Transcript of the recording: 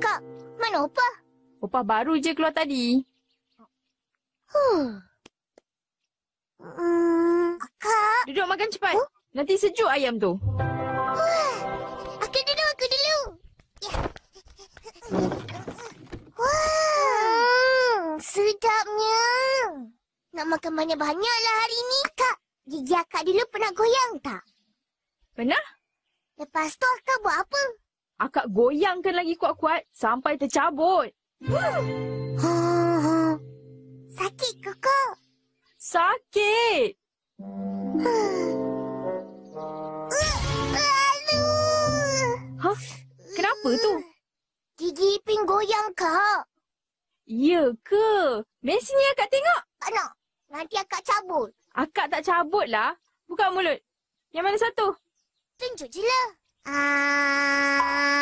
Kak, mana opah? Opah baru je keluar tadi. Huh. Hmm, kak. Duduk makan cepat. Huh? Nanti sejuk ayam tu. Huh. Aku duduk aku dulu. Yeah. Wah, hmm, sedapnya. Nak makan banyak-banyaklah hari ni, kak. Gigi kak dulu pernah goyang tak? Pernah. Lepas tu kak buat apa? akak goyangkan lagi kuat-kuat sampai tercabut. Sakit, Koko. Sakit. Hah? Kenapa tu? Gigi Iping goyang, Kak. Ya ke? Mesin ni akak tengok. Tak nak. Nanti akak cabut. Akak tak cabut lah. Buka mulut. Yang mana satu? Tunjuk je lah. 啊